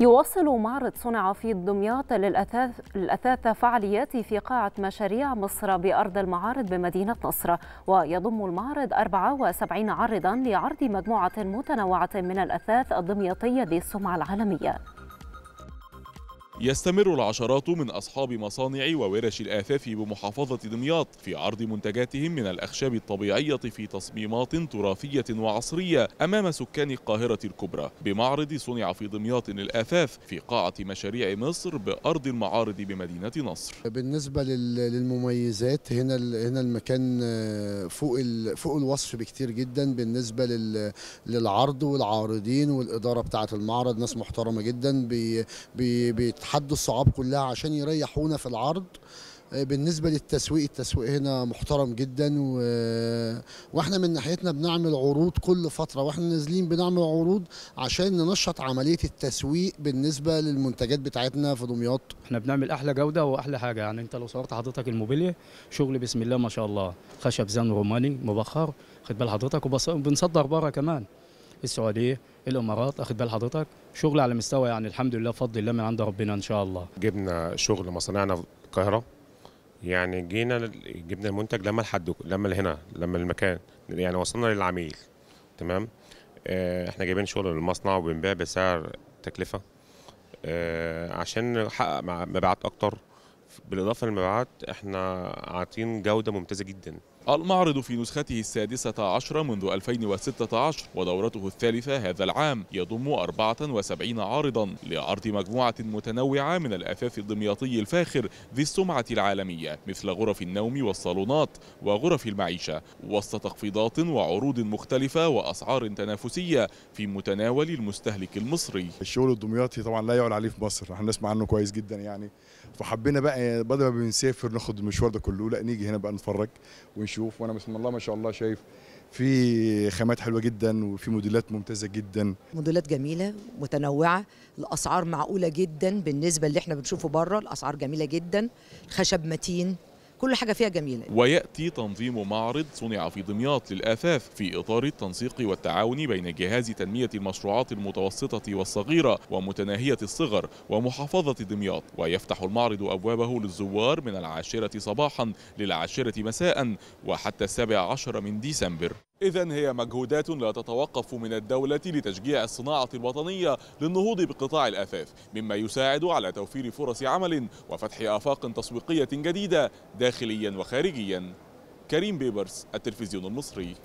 يواصل معرض صنع في دمياط للأثاث فعالياته في قاعة مشاريع مصر بأرض المعارض بمدينة نصر ويضم المعرض 74 عارضا لعرض مجموعة متنوعة من الأثاث الدمياطية ذي السمعة العالمية يستمر العشرات من أصحاب مصانع وورش الآفاف بمحافظة دمياط في عرض منتجاتهم من الأخشاب الطبيعية في تصميمات تراثية وعصرية أمام سكان القاهرة الكبرى بمعرض صنع في دمياط الآثاف في قاعة مشاريع مصر بأرض المعارض بمدينة نصر بالنسبة للمميزات هنا هنا المكان آه، فوق فوق الوصف بكتير جدا بالنسبة للعرض والعارضين والإدارة بتاعة المعرض ناس محترمة جدا بيتحركوا حد الصعاب كلها عشان يريحونا في العرض آه، بالنسبة للتسويق التسويق هنا محترم جدا و... آه، واحنا من ناحيتنا بنعمل عروض كل فترة واحنا نازلين بنعمل عروض عشان ننشط عملية التسويق بالنسبة للمنتجات بتاعتنا في دمياط احنا بنعمل احلى جودة واحلى حاجة يعني انت لو صورت حضرتك الموبيليا شغل بسم الله ما شاء الله خشب زان روماني مبخر خد بال حضرتك وبنصدر بره كمان السعوديه الامارات اخد بال حضرتك شغل على مستوى يعني الحمد لله فضل الله من عند ربنا ان شاء الله جبنا شغل مصانعنا في القاهره يعني جينا جبنا المنتج لما لحد لما هنا لما المكان يعني وصلنا للعميل تمام آه، احنا جايبين شغل للمصنع وبنبيع بسعر تكلفه اه عشان نحقق مبيعات اكتر بالاضافه للمبيعات احنا عاطين جوده ممتازه جدا المعرض في نسخته السادسة عشر منذ 2016 ودورته الثالثة هذا العام يضم 74 عارضا لعرض مجموعة متنوعة من الأثاث الدمياطي الفاخر ذي السمعة العالمية مثل غرف النوم والصالونات وغرف المعيشة وسط تخفيضات وعروض مختلفة وأسعار تنافسية في متناول المستهلك المصري الشغل الدمياطي طبعا لا يعلى عليه في مصر احنا نسمع عنه كويس جدا يعني فحبينا بقى بدل ما بنسافر ناخد المشوار ده كله لا نيجي هنا بقى نتفرج ونشوف بتشوف وانا بسم الله ما شاء الله شايف في خامات حلوه جدا وفي موديلات ممتازه جدا موديلات جميله متنوعه الاسعار معقوله جدا بالنسبه اللي احنا بنشوفه بره الاسعار جميله جدا الخشب متين كل حاجة فيها جميلة ويأتي تنظيم معرض صنع في دمياط للآثاث في إطار التنسيق والتعاون بين جهاز تنمية المشروعات المتوسطة والصغيرة ومتناهية الصغر ومحافظة دمياط ويفتح المعرض أبوابه للزوار من العاشرة صباحا للعاشرة مساء وحتى السابع عشر من ديسمبر إذا هي مجهودات لا تتوقف من الدولة لتشجيع الصناعة الوطنية للنهوض بقطاع الأثاث مما يساعد على توفير فرص عمل وفتح آفاق تسويقية جديدة داخليا وخارجيا كريم بيبرس التلفزيون المصري